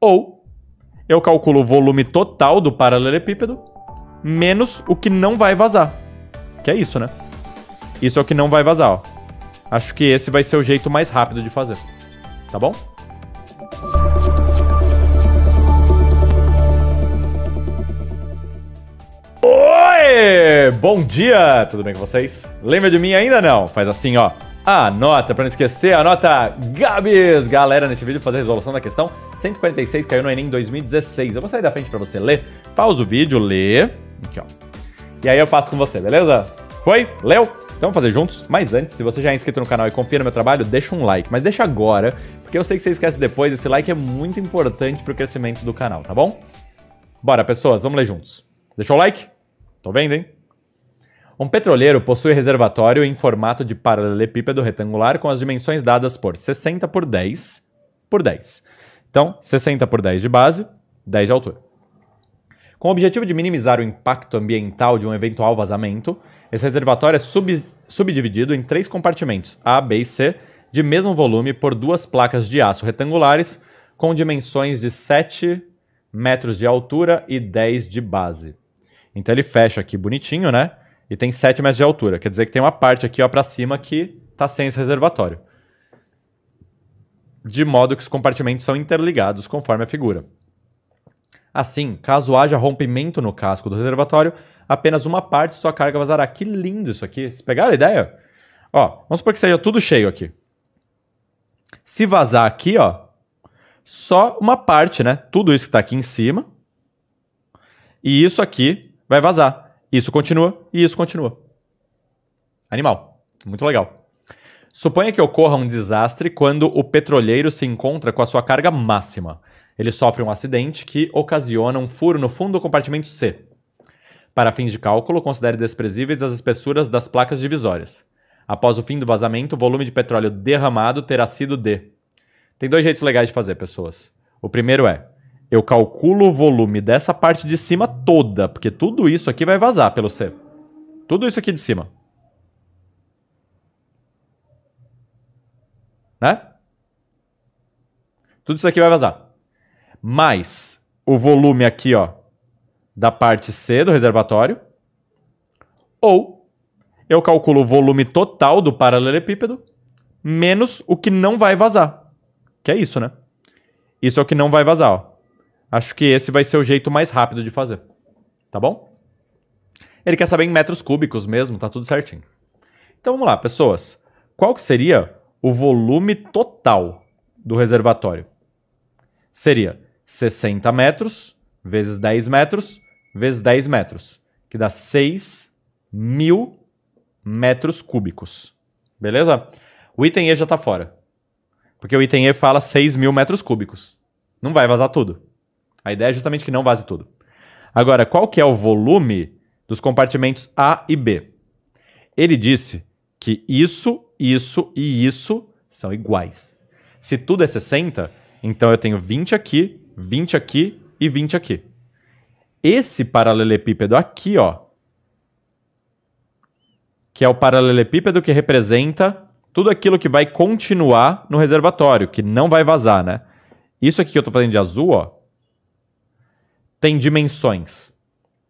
Ou eu calculo o volume total do paralelepípedo menos o que não vai vazar. Que é isso, né? Isso é o que não vai vazar, ó. Acho que esse vai ser o jeito mais rápido de fazer. Tá bom? Oi! Bom dia! Tudo bem com vocês? Lembra de mim ainda não? Faz assim, ó a nota, para não esquecer, a nota Gabs. Galera, nesse vídeo vou fazer a resolução da questão 146, caiu no Enem 2016. Eu vou sair da frente para você ler. Pausa o vídeo, lê. Aqui, ó. E aí eu faço com você, beleza? Foi? Leu? Então vamos fazer juntos? Mas antes, se você já é inscrito no canal e confia no meu trabalho, deixa um like. Mas deixa agora, porque eu sei que você esquece depois. Esse like é muito importante para o crescimento do canal, tá bom? Bora, pessoas, vamos ler juntos. Deixou o like? Tô vendo, hein? Um petroleiro possui reservatório em formato de paralelepípedo retangular com as dimensões dadas por 60 por 10 por 10. Então, 60 por 10 de base, 10 de altura. Com o objetivo de minimizar o impacto ambiental de um eventual vazamento, esse reservatório é sub subdividido em três compartimentos, A, B e C, de mesmo volume por duas placas de aço retangulares com dimensões de 7 metros de altura e 10 de base. Então ele fecha aqui bonitinho, né? e tem 7 metros de altura. Quer dizer que tem uma parte aqui ó para cima que está sem esse reservatório. De modo que os compartimentos são interligados conforme a figura. Assim, caso haja rompimento no casco do reservatório, apenas uma parte de sua carga vazará. Que lindo isso aqui. Vocês pegaram a ideia? Ó, vamos supor que seja tudo cheio aqui. Se vazar aqui, ó, só uma parte, né? Tudo isso que está aqui em cima. E isso aqui vai vazar. Isso continua e isso continua. Animal. Muito legal. Suponha que ocorra um desastre quando o petroleiro se encontra com a sua carga máxima. Ele sofre um acidente que ocasiona um furo no fundo do compartimento C. Para fins de cálculo, considere desprezíveis as espessuras das placas divisórias. Após o fim do vazamento, o volume de petróleo derramado terá sido D. Tem dois jeitos legais de fazer, pessoas. O primeiro é: eu calculo o volume dessa parte de cima toda, porque tudo isso aqui vai vazar pelo C. Tudo isso aqui de cima. Né? Tudo isso aqui vai vazar. Mais o volume aqui, ó, da parte C do reservatório. Ou eu calculo o volume total do paralelepípedo menos o que não vai vazar. Que é isso, né? Isso é o que não vai vazar, ó. Acho que esse vai ser o jeito mais rápido de fazer. Tá bom? Ele quer saber em metros cúbicos mesmo, tá tudo certinho. Então vamos lá, pessoas. Qual que seria o volume total do reservatório? Seria 60 metros vezes 10 metros vezes 10 metros, que dá 6 mil metros cúbicos. Beleza? O item E já tá fora. Porque o item E fala 6 mil metros cúbicos. Não vai vazar tudo. A ideia é justamente que não vaze tudo. Agora, qual que é o volume dos compartimentos A e B? Ele disse que isso, isso e isso são iguais. Se tudo é 60, então eu tenho 20 aqui, 20 aqui e 20 aqui. Esse paralelepípedo aqui, ó, que é o paralelepípedo que representa tudo aquilo que vai continuar no reservatório, que não vai vazar, né? Isso aqui que eu estou fazendo de azul, ó, tem dimensões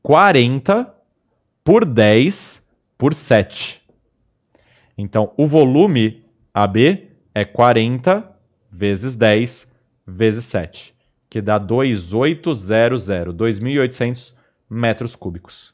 40 por 10 por 7. Então, o volume AB é 40 vezes 10 vezes 7, que dá 2800, 2.800 metros cúbicos.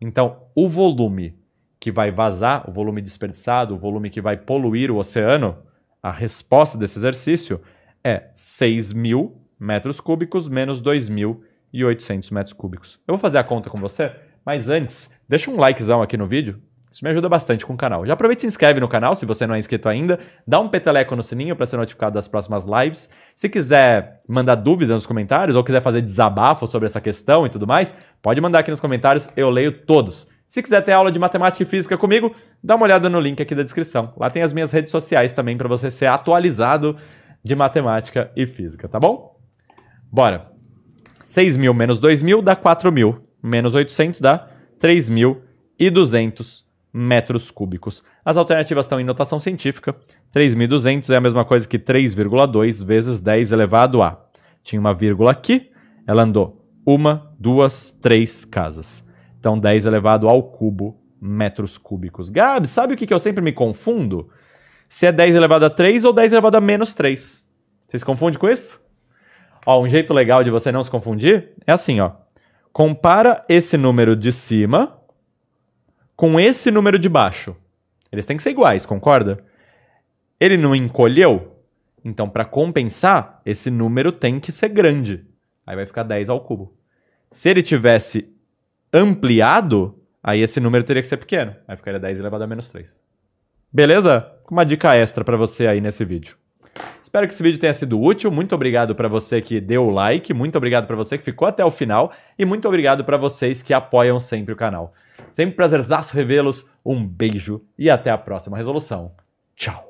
Então, o volume que vai vazar, o volume desperdiçado, o volume que vai poluir o oceano, a resposta desse exercício é 6.000 metros cúbicos menos 2.000 metros 1.800 metros cúbicos. Eu vou fazer a conta com você, mas antes, deixa um likezão aqui no vídeo. Isso me ajuda bastante com o canal. Já aproveita e se inscreve no canal se você não é inscrito ainda. Dá um peteleco no sininho para ser notificado das próximas lives. Se quiser mandar dúvidas nos comentários ou quiser fazer desabafo sobre essa questão e tudo mais, pode mandar aqui nos comentários, eu leio todos. Se quiser ter aula de matemática e física comigo, dá uma olhada no link aqui da descrição. Lá tem as minhas redes sociais também para você ser atualizado de matemática e física, tá bom? Bora! 6 mil menos 2 mil dá 4 mil. Menos 800 dá 3.200 metros cúbicos. As alternativas estão em notação científica. 3.200 é a mesma coisa que 3,2 vezes 10 elevado a. Tinha uma vírgula aqui, ela andou uma, duas, três casas. Então 10 elevado ao cubo metros cúbicos. Gabi, sabe o que, eu sempre me confundo? Se é 10 elevado a 3 ou 10 elevado a menos 3. Vocês confundem com isso? Ó, um jeito legal de você não se confundir é assim, ó. Compara esse número de cima com esse número de baixo. Eles têm que ser iguais, concorda? Ele não encolheu? Então, para compensar, esse número tem que ser grande. Aí vai ficar 10 ao cubo. Se ele tivesse ampliado, aí esse número teria que ser pequeno. Aí ficaria 10 elevado a menos 3. Beleza? Uma dica extra para você aí nesse vídeo. Espero que esse vídeo tenha sido útil. Muito obrigado para você que deu o like, muito obrigado para você que ficou até o final e muito obrigado para vocês que apoiam sempre o canal. Sempre prazerzaço revê-los. Um beijo e até a próxima resolução. Tchau.